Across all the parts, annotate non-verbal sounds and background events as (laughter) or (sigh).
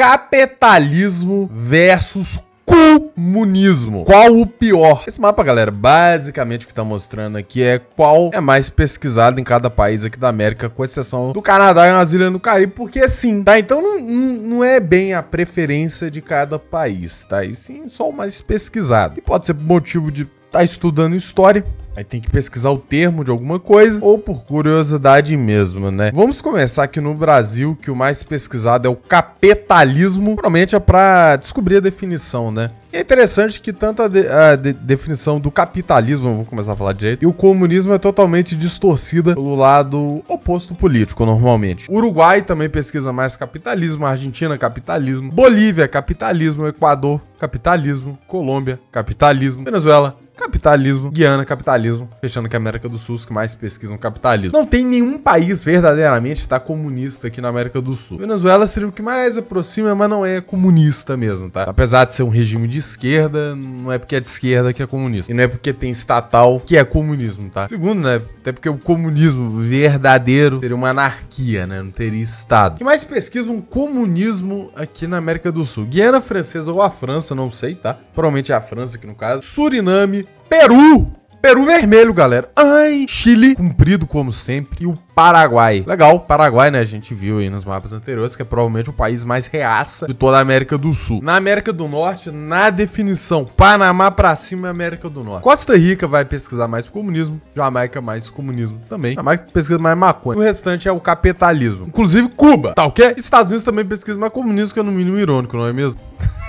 capitalismo versus comunismo. Qual o pior? Esse mapa, galera, basicamente o que tá mostrando aqui é qual é mais pesquisado em cada país aqui da América, com exceção do Canadá e as ilhas do Caribe, porque sim, tá? Então não, não é bem a preferência de cada país, tá? E sim, só o mais pesquisado. E pode ser por motivo de tá estudando história, Aí tem que pesquisar o termo de alguma coisa ou por curiosidade mesmo, né? Vamos começar aqui no Brasil, que o mais pesquisado é o capitalismo. Provavelmente é para descobrir a definição, né? E é interessante que tanto a, de, a de, definição do capitalismo, vou começar a falar direito, e o comunismo é totalmente distorcida pelo lado oposto político, normalmente. Uruguai também pesquisa mais capitalismo, Argentina, capitalismo, Bolívia, capitalismo, Equador, capitalismo, Colômbia, capitalismo, Venezuela, Capitalismo, Guiana, capitalismo, fechando que a América do Sul os que mais pesquisam capitalismo. Não tem nenhum país verdadeiramente tá comunista aqui na América do Sul. Venezuela seria o que mais aproxima, mas não é comunista mesmo, tá? Apesar de ser um regime de esquerda, não é porque é de esquerda que é comunista. E não é porque tem estatal que é comunismo, tá? Segundo, né? Até porque o comunismo verdadeiro seria uma anarquia, né? Não teria Estado. que mais pesquisa um comunismo aqui na América do Sul? Guiana Francesa ou a França, não sei, tá? Provavelmente é a França aqui no caso. Suriname, Peru. Peru vermelho, galera. Ai, Chile cumprido como sempre. E o Paraguai. Legal, Paraguai, né? A gente viu aí nos mapas anteriores que é provavelmente o país mais reaça de toda a América do Sul. Na América do Norte, na definição, Panamá pra cima é América do Norte. Costa Rica vai pesquisar mais comunismo, Jamaica mais comunismo também. Jamaica pesquisa mais maconha. O restante é o capitalismo. Inclusive Cuba, tá ok? Estados Unidos também pesquisa mais comunismo, que é no mínimo irônico, não é mesmo?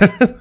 (laughs)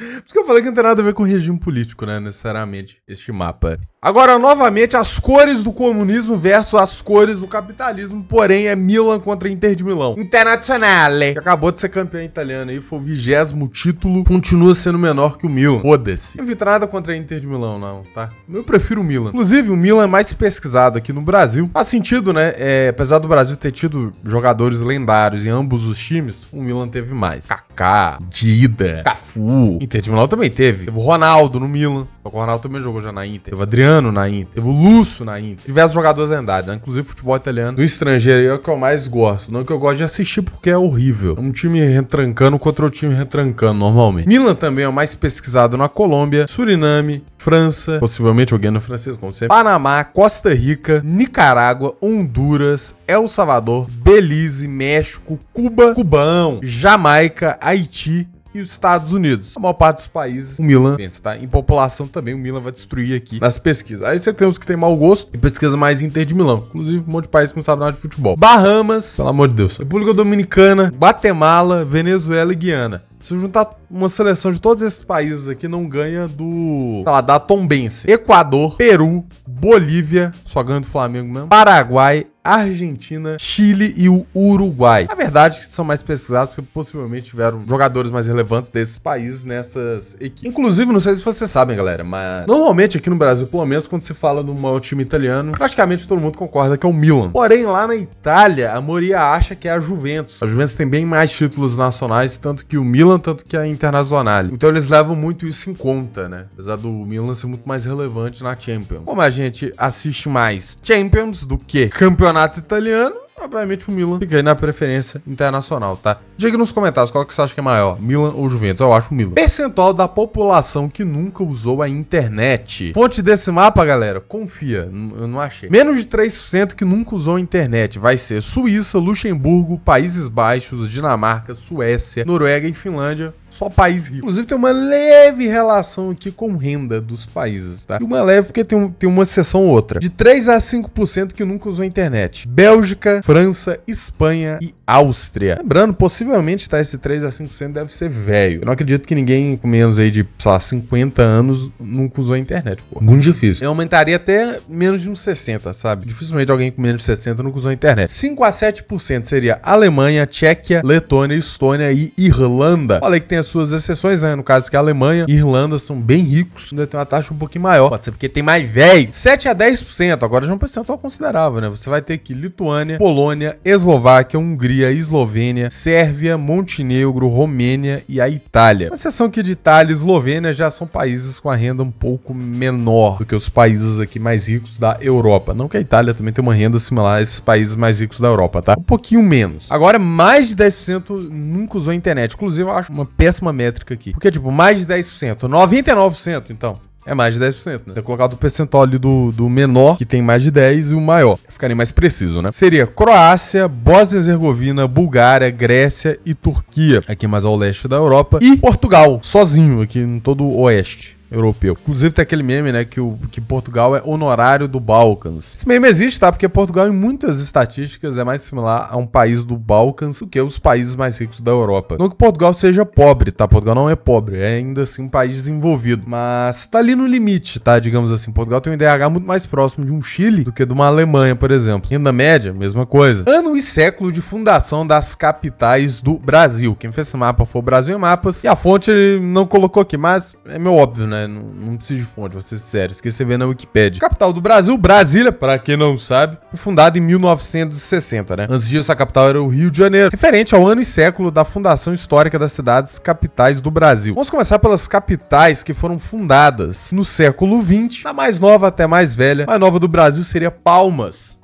Por isso que eu falei que não tem nada a ver com regime político, né? Necessariamente, este mapa. Agora, novamente, as cores do comunismo versus as cores do capitalismo, porém é Milan contra Inter de Milão. Internazionale, que acabou de ser campeão italiano aí, foi o vigésimo título, continua sendo menor que o Milan. Foda-se. Não vi nada contra Inter de Milão, não, tá? Eu prefiro o Milan. Inclusive, o Milan é mais pesquisado aqui no Brasil. Faz sentido, né? É, apesar do Brasil ter tido jogadores lendários em ambos os times, o Milan teve mais. Kaká, Dida, Cafu, Inter de Milão também teve. Teve o Ronaldo no Milan. O Ronaldo também jogou já na Inter. Teve o Adriano na Inter. Teve o Lúcio na Inter. Diversos jogadores lendários, né? Inclusive futebol italiano. Do estrangeiro é o que eu mais gosto. Não é o que eu gosto de assistir porque é horrível. É um time retrancando contra o time retrancando normalmente. Milan também é o mais pesquisado na Colômbia, Suriname, França, possivelmente alguém no francês como sempre. Panamá, Costa Rica, Nicarágua, Honduras, El Salvador, Belize, México, Cuba, Cubão, Jamaica, Haiti, e os Estados Unidos. A maior parte dos países, o Milan pensa, tá? Em população também, o Milan vai destruir aqui nas pesquisas. Aí você tem os que tem mau gosto e pesquisa mais Inter de Milão. Inclusive, um monte de países que não sabe nada de futebol. Bahamas, pelo amor de Deus. República Dominicana, Guatemala, Venezuela e Guiana. Se juntar uma seleção de todos esses países aqui, não ganha do. Sei lá, da Tombense. Equador, Peru, Bolívia, só ganha do Flamengo mesmo. Paraguai, Argentina, Chile e o Uruguai. A verdade que são mais pesquisados porque possivelmente tiveram jogadores mais relevantes desses países nessas equipes. Inclusive, não sei se vocês sabem, galera, mas normalmente aqui no Brasil, pelo menos quando se fala no maior time italiano, praticamente todo mundo concorda que é o Milan. Porém, lá na Itália, a maioria acha que é a Juventus. A Juventus tem bem mais títulos nacionais, tanto que o Milan, tanto que a Internacional. Então eles levam muito isso em conta, né? Apesar do Milan ser muito mais relevante na Champions. Como a gente assiste mais Champions do que campeonato campeonato italiano obviamente o Milan fica aí na preferência internacional, tá? Diga nos comentários qual que você acha que é maior, Milan ou Juventus? Eu acho o Milan. Percentual da população que nunca usou a internet. Fonte desse mapa, galera, confia, eu não achei. Menos de 3% que nunca usou a internet vai ser Suíça, Luxemburgo, Países Baixos, Dinamarca, Suécia, Noruega e Finlândia. Só país rico. Inclusive, tem uma leve relação aqui com renda dos países, tá? E uma leve porque tem, um, tem uma seção ou outra. De 3 a 5% que nunca usou a internet. Bélgica, França, Espanha e Áustria. Lembrando, possivelmente, tá, esse 3 a 5% deve ser velho. Eu não acredito que ninguém com menos aí de, sei lá, 50 anos nunca usou a internet, pô. Muito difícil. Eu aumentaria até menos de uns 60, sabe? Dificilmente alguém com menos de 60 nunca usou a internet. 5 a 7% seria Alemanha, Tchequia, Letônia, Estônia e Irlanda. Falei que tem as suas exceções, né? No caso que a é Alemanha e Irlanda são bem ricos, ainda tem uma taxa um pouquinho maior. Pode ser porque tem mais velho. 7 a 10%, agora já é um percentual considerável, né? Você vai ter aqui Lituânia, Polônia, Polônia, Eslováquia, Hungria, Eslovênia, Sérvia, Montenegro, Romênia e a Itália. Uma exceção que de Itália e Eslovênia já são países com a renda um pouco menor do que os países aqui mais ricos da Europa. Não que a Itália também tenha uma renda similar a esses países mais ricos da Europa, tá? Um pouquinho menos. Agora, mais de 10% nunca usou a internet. Inclusive, eu acho uma péssima métrica aqui. Porque, tipo, mais de 10%, 99% então. É mais de 10%, né? Ter colocado o percentual ali do, do menor, que tem mais de 10, e o maior. Ficaria mais preciso, né? Seria Croácia, Bósnia e Herzegovina, Bulgária, Grécia e Turquia. Aqui mais ao leste da Europa. E Portugal, sozinho, aqui em todo o oeste europeu. Inclusive tem aquele meme, né, que, o, que Portugal é honorário do Balcãs. Esse meme existe, tá? Porque Portugal, em muitas estatísticas, é mais similar a um país do Balcãs do que os países mais ricos da Europa. Não que Portugal seja pobre, tá? Portugal não é pobre, é ainda assim um país desenvolvido. Mas tá ali no limite, tá? Digamos assim, Portugal tem um IDH muito mais próximo de um Chile do que de uma Alemanha, por exemplo. Renda média, mesma coisa. Ano e século de fundação das capitais do Brasil. Quem fez esse mapa foi o Brasil em Mapas. E a fonte ele não colocou aqui, mas é meu óbvio, né? né? Não, não precisa de fonte, vou ser sério. Esqueci ver na Wikipedia. Capital do Brasil, Brasília, para quem não sabe, foi fundada em 1960, né? Antes disso, a capital era o Rio de Janeiro, referente ao ano e século da fundação histórica das cidades capitais do Brasil. Vamos começar pelas capitais que foram fundadas no século XX, da mais nova até mais velha. A mais nova do Brasil seria Palmas,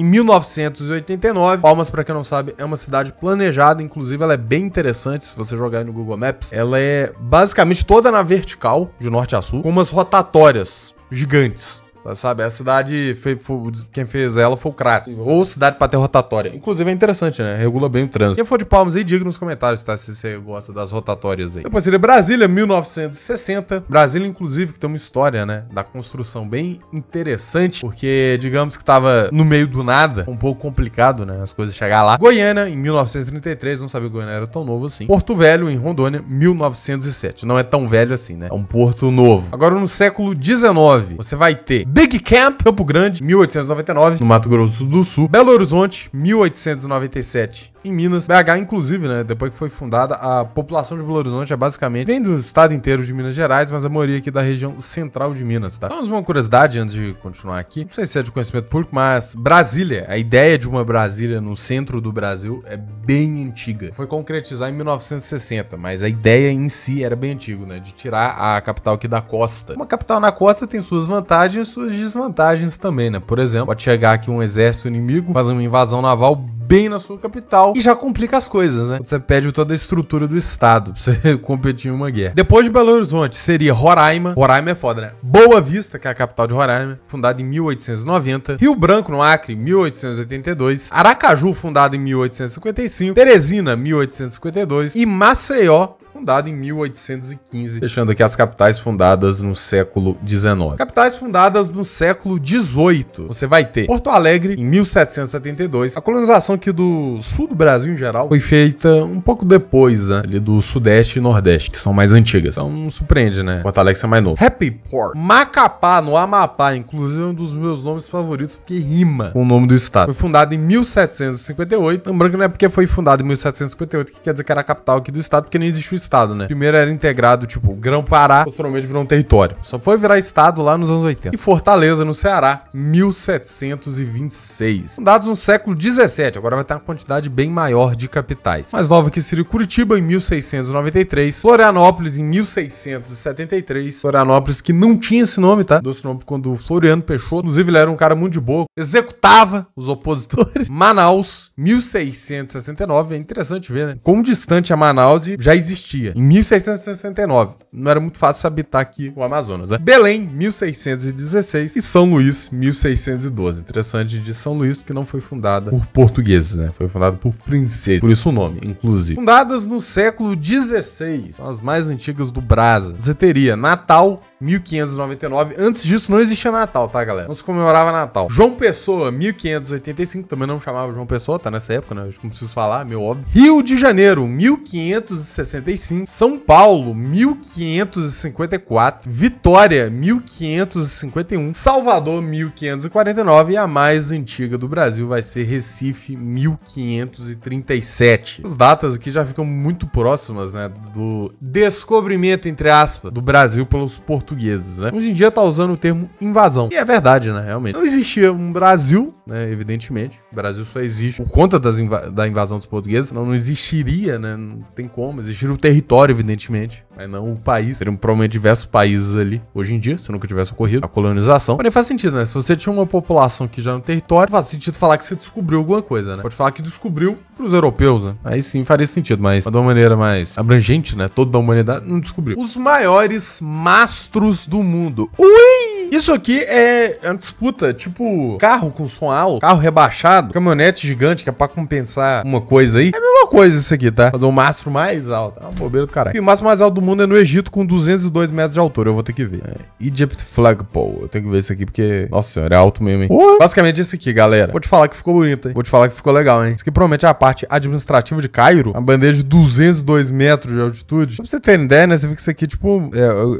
em 1989. Palmas, para quem não sabe, é uma cidade planejada, inclusive ela é bem interessante se você jogar aí no Google Maps. Ela é basicamente toda na vertical, de norte a sul, com umas rotatórias gigantes Sabe, a cidade, foi, foi, quem fez ela foi o Crato. Ou cidade para ter rotatória. Inclusive é interessante, né? Regula bem o trânsito. Quem for de palmas aí, diga nos comentários, tá? Se você gosta das rotatórias aí. Depois seria Brasília, 1960. Brasília, inclusive, que tem uma história, né? Da construção bem interessante, porque digamos que tava no meio do nada, um pouco complicado, né? As coisas chegar lá. Goiânia, em 1933, não sabia que Goiânia era tão novo assim. Porto Velho, em Rondônia, 1907. Não é tão velho assim, né? É um porto novo. Agora, no século 19, você vai ter Big Camp, Campo Grande, 1899, no Mato Grosso do Sul. Belo Horizonte, 1897, em Minas. BH, inclusive, né? Depois que foi fundada, a população de Belo Horizonte é basicamente vem do estado inteiro de Minas Gerais, mas a maioria aqui da região central de Minas, tá? Então, uma curiosidade antes de continuar aqui. Não sei se é de conhecimento público, mas Brasília, a ideia de uma Brasília no centro do Brasil é bem antiga. Foi concretizar em 1960, mas a ideia em si era bem antiga, né? De tirar a capital aqui da costa. Uma capital na costa tem suas vantagens e suas desvantagens também, né? Por exemplo, pode chegar aqui um exército inimigo, fazer uma invasão naval bem na sua capital e já complica as coisas, né? Você perde toda a estrutura do estado pra você (laughs) competir em uma guerra. Depois de Belo Horizonte seria Roraima. Roraima é foda, né? Boa Vista, que é a capital de Roraima, fundada em 1890. Rio Branco, no Acre, 1882. Aracaju, fundado em 1855. Teresina, 1852. E Maceió, fundada em 1815, deixando aqui as capitais fundadas no século XIX. Capitais fundadas no século XVIII. Você vai ter Porto Alegre em 1772. A colonização aqui do sul do Brasil em geral foi feita um pouco depois, né? ali do sudeste e nordeste, que são mais antigas. Então não surpreende, né? Porto Alegre é mais novo. Happy Port. Macapá, no Amapá, inclusive é um dos meus nomes favoritos porque rima com o nome do estado. Foi fundada em 1758. Lembrando que não é porque foi fundada em 1758 que quer dizer que era a capital aqui do estado, porque não existiu estado, né? Primeiro era integrado, tipo, Grão-Pará, posteriormente virou um território. Só foi virar estado lá nos anos 80. E Fortaleza, no Ceará, 1726. Fundados no século 17, agora vai ter uma quantidade bem maior de capitais. Mais nova que seria Curitiba, em 1693. Florianópolis, em 1673. Florianópolis, que não tinha esse nome, tá? Deu esse nome quando Floriano Peixoto. Inclusive, ele era um cara muito de boa. Executava os opositores. Manaus, 1669. É interessante ver, né? Como distante a é Manaus já existia existia, em 1669. Não era muito fácil habitar aqui o Amazonas, né? Belém, 1616, e São Luís, 1612. Interessante de São Luís, que não foi fundada por portugueses, né? Foi fundada por princesas, por isso o nome, inclusive. Fundadas no século XVI, são as mais antigas do Brasa. Você teria Natal, 1599. Antes disso, não existia Natal, tá, galera? Não se comemorava Natal. João Pessoa, 1585. Também não chamava João Pessoa, tá nessa época, né? Acho que não preciso falar, meu óbvio. Rio de Janeiro, 1565. São Paulo 1.554, Vitória 1.551, Salvador 1.549 e a mais antiga do Brasil vai ser Recife 1.537. As datas aqui já ficam muito próximas, né, do descobrimento entre aspas do Brasil pelos portugueses, né? Hoje em dia tá usando o termo invasão. E é verdade, né, realmente. Não existia um Brasil, né, evidentemente. O Brasil só existe por conta das inv da invasão dos portugueses, não, não existiria, né? Não tem como existir o território território, evidentemente, mas não o país. Seriam provavelmente diversos países ali hoje em dia, se nunca tivesse ocorrido a colonização. Mas faz sentido, né? Se você tinha uma população que já no território, faz sentido falar que você descobriu alguma coisa, né? Pode falar que descobriu pros europeus, né? Aí sim faria sentido, mas de uma maneira mais abrangente, né? Toda a humanidade não descobriu. Os maiores mastros do mundo. Ui! Isso aqui é uma disputa, tipo, carro com som alto, carro rebaixado, caminhonete gigante, que é pra compensar uma coisa aí. É a mesma coisa isso aqui, tá? Fazer o um mastro mais alto. É uma bobeira do caralho. E o mastro mais alto do mundo é no Egito, com 202 metros de altura. Eu vou ter que ver. É. Egypt Flagpole. Eu tenho que ver isso aqui, porque... Nossa senhora, é alto mesmo, hein? Basicamente isso aqui, galera. Vou te falar que ficou bonito, hein? Vou te falar que ficou legal, hein? Isso aqui promete a parte administrativa de Cairo. Uma bandeira de 202 metros de altitude. Pra você ter ideia, né? Você vê que isso aqui, tipo,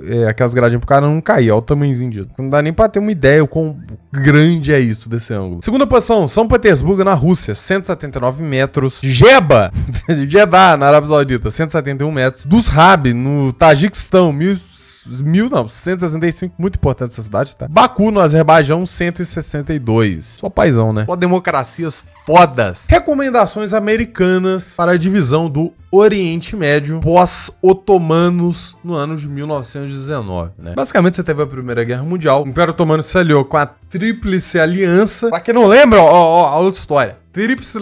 é, é aquelas gradinhas pro cara não cair. Olha o tamanhozinho disso. Não dá nem pra ter uma ideia o quão grande é isso desse ângulo. Segunda posição, São Petersburgo, na Rússia, 179 metros. Jeba, (laughs) Jeddah, na Arábia Saudita, 171 metros. Dushab, no Tajiquistão, 1.000. 1965, muito importante essa cidade, tá? Baku, no Azerbaijão, 162. Só paizão, né? Só democracias fodas. Recomendações americanas para a divisão do Oriente Médio pós-otomanos no ano de 1919, né? Basicamente, você teve a Primeira Guerra Mundial, o Império Otomano se aliou com a Tríplice Aliança. Pra quem não lembra, ó, ó, aula de história tríplice,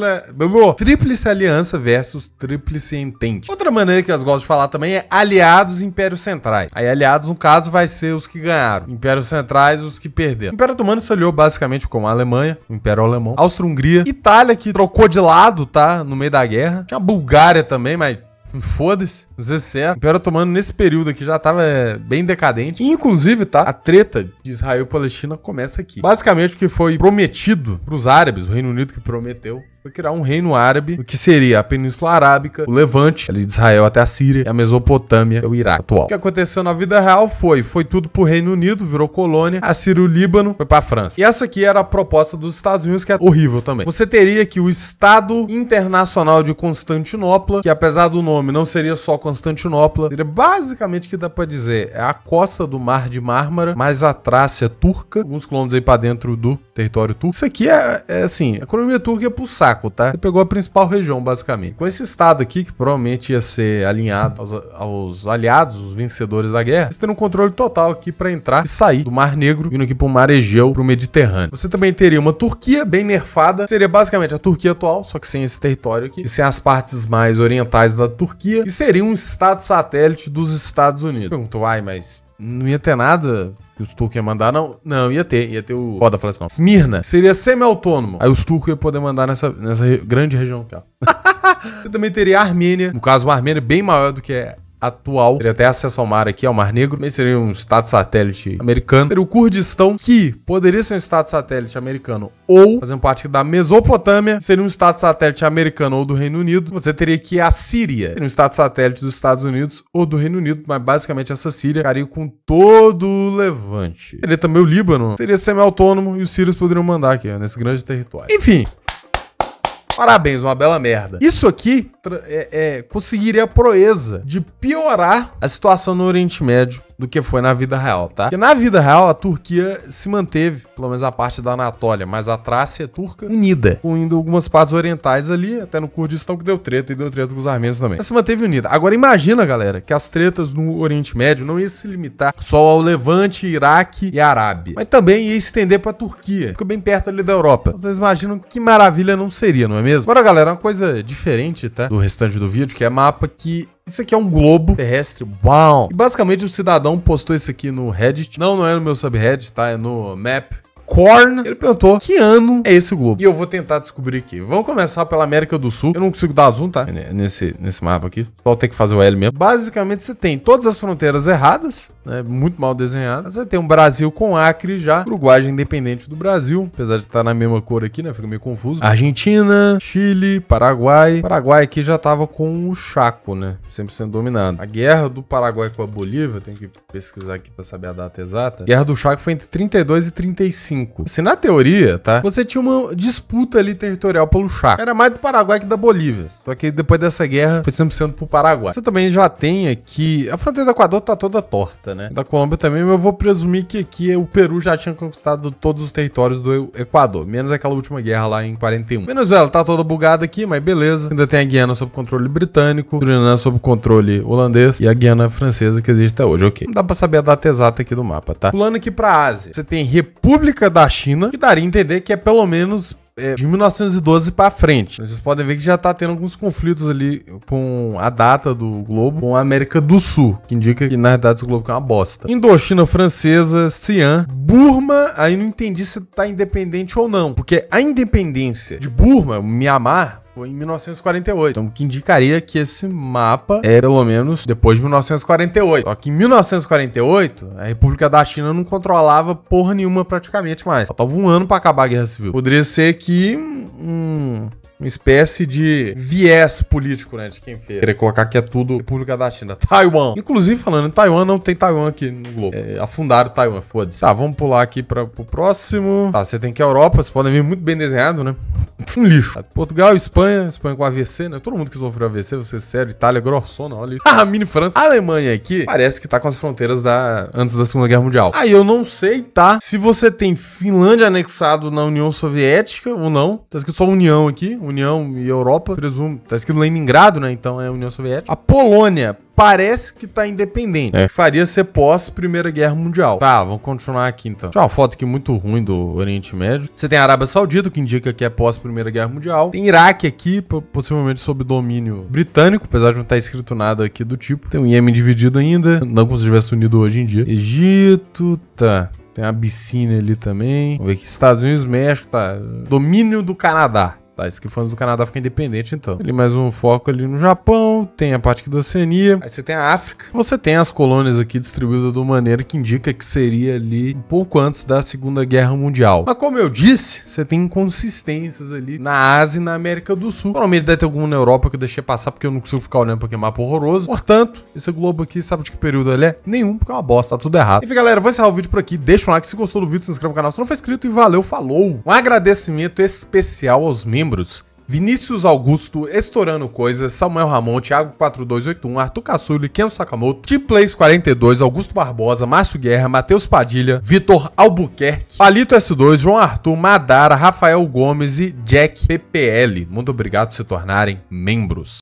tríplice aliança versus tríplice entente. Outra maneira que elas gostam de falar também é aliados e impérios centrais. Aí aliados, no caso, vai ser os que ganharam. Impérios centrais, os que perderam. O Império Otomano se aliou basicamente com a Alemanha, o Império Alemão, Áustria-Hungria, Itália, que trocou de lado, tá? No meio da guerra. Tinha a Bulgária também, mas Foda-se, vou ser é O Império Otomano, nesse período aqui, já tava é, bem decadente. E, inclusive, tá? A treta de Israel e Palestina começa aqui. Basicamente, o que foi prometido pros árabes, o Reino Unido que prometeu, foi criar um reino árabe, o que seria a Península Arábica, o Levante, ali de Israel até a Síria, e a Mesopotâmia, o Iraque atual. O que aconteceu na vida real foi, foi tudo pro Reino Unido, virou colônia, a Síria e o Líbano foi pra França. E essa aqui era a proposta dos Estados Unidos, que é horrível também. Você teria que o Estado Internacional de Constantinopla, que apesar do nome não seria só Constantinopla, seria basicamente que dá pra dizer, é a costa do Mar de Mármara, mais a Trácia turca, alguns quilômetros aí pra dentro do território turco. Isso aqui é, é assim, a economia turca é pro saco buraco, tá? pegou a principal região, basicamente. Com esse estado aqui, que provavelmente ia ser alinhado aos, aos aliados, os vencedores da guerra, eles teria um controle total aqui para entrar e sair do Mar Negro, vindo aqui pro Mar Egeu, pro Mediterrâneo. Você também teria uma Turquia bem nerfada, seria basicamente a Turquia atual, só que sem esse território aqui, e sem as partes mais orientais da Turquia, e seria um estado satélite dos Estados Unidos. Perguntou, ai, mas não ia ter nada que os turcos iam mandar, não. Não, ia ter. Ia ter o. Foda falar assim, não. Smirna. Seria semi-autônomo. Aí os turcos iam poder mandar nessa, nessa grande região (laughs) Você também teria a Armênia. No caso, uma Armênia é bem maior do que atual. Teria até acesso ao mar aqui, ao Mar Negro. Também seria um estado satélite americano. Teria o Kurdistão, que poderia ser um estado satélite americano ou, fazendo parte da Mesopotâmia, seria um estado satélite americano ou do Reino Unido. Você teria aqui a Síria, seria um estado satélite dos Estados Unidos ou do Reino Unido, mas basicamente essa Síria ficaria com todo o Levante. Teria também o Líbano, seria semi-autônomo e os sírios poderiam mandar aqui, nesse grande território. Enfim, Parabéns, uma bela merda. Isso aqui é, é, conseguiria a proeza de piorar a situação no Oriente Médio do que foi na vida real, tá? Porque na vida real a Turquia se manteve, pelo menos a parte da Anatólia, mas a Trácia é turca unida, unindo algumas partes orientais ali, até no Kurdistão que deu treta e deu treta com os armênios também. Mas se manteve unida. Agora imagina, galera, que as tretas no Oriente Médio não iam se limitar só ao Levante, Iraque e Arábia, mas também ia estender para a Turquia, ficou bem perto ali da Europa. Vocês imaginam que maravilha não seria, não é mesmo? Agora, galera, uma coisa diferente, tá? Do restante do vídeo, que é mapa que isso aqui é um globo terrestre. Uau! E basicamente o um cidadão postou isso aqui no Reddit. Não, não é no meu subreddit, tá? É no map Corn. Ele perguntou que ano é esse globo. E eu vou tentar descobrir aqui. Vamos começar pela América do Sul. Eu não consigo dar zoom, tá? É, nesse, nesse mapa aqui. Só tem que fazer o L mesmo. Basicamente, você tem todas as fronteiras erradas né, muito mal desenhado. Você tem um Brasil com Acre já, Uruguai é independente do Brasil, apesar de estar tá na mesma cor aqui, né, fica meio confuso. Argentina, Chile, Paraguai. Paraguai aqui já estava com o Chaco, né, Sempre sendo dominado. A guerra do Paraguai com a Bolívia, tem que pesquisar aqui para saber a data exata. A guerra do Chaco foi entre 32 e 35. Se assim, na teoria, tá, você tinha uma disputa ali territorial pelo Chaco. Era mais do Paraguai que da Bolívia. Só que depois dessa guerra foi sempre sendo pro Paraguai. Você também já tem aqui a fronteira do Equador tá toda torta né? Da Colômbia também, mas eu vou presumir que aqui o Peru já tinha conquistado todos os territórios do Equador, menos aquela última guerra lá em 41. Venezuela tá toda bugada aqui, mas beleza. Ainda tem a Guiana sob controle britânico, Suriname sob controle holandês e a Guiana francesa que existe até hoje, ok. Não dá pra saber a data exata aqui do mapa, tá? Pulando aqui pra Ásia, você tem República da China, que daria a entender que é pelo menos é, de 1912 para frente. Vocês podem ver que já tá tendo alguns conflitos ali com a data do globo com a América do Sul, que indica que na verdade o globo é uma bosta. Indochina francesa, Siam, Burma, aí não entendi se tá independente ou não, porque a independência de Burma, Mianmar, foi em 1948. Então, o que indicaria que esse mapa é pelo menos depois de 1948. Só que em 1948, a República da China não controlava porra nenhuma praticamente mais. Faltava um ano para acabar a Guerra Civil. Poderia ser que uma espécie de viés político, né? De quem fez. Querer colocar que é tudo República da China. Taiwan. Inclusive, falando em Taiwan, não tem Taiwan aqui no globo. É, afundaram Taiwan, foda-se. Tá, vamos pular aqui para pro próximo. Tá, você tem que a Europa, vocês podem ver muito bem desenhado, né? (laughs) um lixo. Portugal, Espanha, Espanha com AVC, né? Todo mundo que sofreu AVC, você sério, Itália grossona, olha isso. Ah, (laughs) mini França. A Alemanha aqui parece que tá com as fronteiras da antes da Segunda Guerra Mundial. Aí eu não sei, tá? Se você tem Finlândia anexado na União Soviética ou não. Tá escrito só União aqui, União e Europa, presumo. Tá escrito Leningrado, né? Então é União Soviética. A Polônia parece que tá independente. É. Faria ser pós Primeira Guerra Mundial. Tá, vamos continuar aqui então. Tinha uma foto aqui muito ruim do Oriente Médio. Você tem a Arábia Saudita, que indica que é pós Primeira Guerra Mundial. Tem Iraque aqui, possivelmente sob domínio britânico, apesar de não estar tá escrito nada aqui do tipo. Tem o Iêmen dividido ainda, não como se tivesse unido hoje em dia. Egito, tá. Tem a Abissínia ali também. Vamos ver que Estados Unidos, México, tá. Domínio do Canadá. Tá, isso que fãs do Canadá fica independente, então. Ali mais um foco ali no Japão, tem a parte aqui da Oceania, aí você tem a África. Você tem as colônias aqui distribuídas de uma maneira que indica que seria ali um pouco antes da Segunda Guerra Mundial. Mas como eu disse, você tem inconsistências ali na Ásia e na América do Sul. Provavelmente deve ter alguma na Europa que eu deixei passar porque eu não consigo ficar olhando pra que mapa horroroso. Portanto, esse globo aqui, sabe de que período ele é? Nenhum, porque é uma bosta, tá tudo errado. Enfim, galera, vou encerrar o vídeo por aqui. Deixa um like se gostou do vídeo, se inscreve no canal se não for inscrito e valeu, falou! Um agradecimento especial aos membros membros. Vinícius Augusto, Estourando Coisas, Samuel Ramon, Thiago4281, Arthur Cassulli, Ken Sakamoto, T-Plays42, Augusto Barbosa, Márcio Guerra, Matheus Padilha, Vitor Albuquerque, Palito S2, João Arthur, Madara, Rafael Gomes e Jack PPL. Muito obrigado por se tornarem membros.